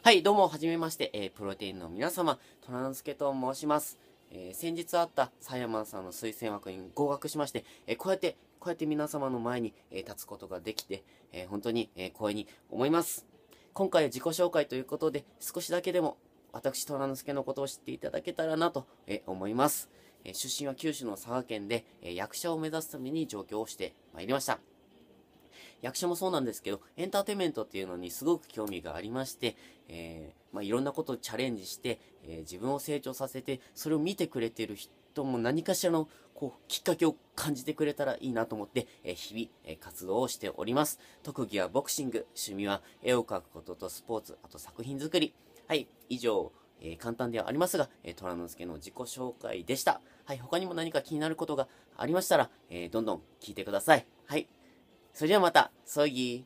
はい、どうも、はじめまして、えー、プロテインの皆様、トランスケと申します。えー、先日あったサイマンさんの推薦枠に合格しまして、えー、こうやって、こうやって皆様の前に、え立つことができて、え本当に、え光栄に思います。今回は自己紹介ということで、少しだけでも、私、虎之助のことを知っていただけたらなと、え思います。え出身は九州の佐賀県で、え役者を目指すために上京をしてまいりました。役者もそうなんですけど、エンターテイメントっていうのにすごく興味がありまして、えー、まあ、いろんなことをチャレンジして、えー、自分を成長させて、それを見てくれてる人も何かしらの、こう、きっかけを感じてくれたらいいなと思って、えー、日々、え活動をしております。特技はボクシング、趣味は絵を描くこととスポーツ、あと作品作り。はい、以上、えー、簡単ではありますが、えー、虎之助の自己紹介でした。はい、他にも何か気になることがありましたら、えー、どんどん聞いてください。はい、それではまた、そぎ。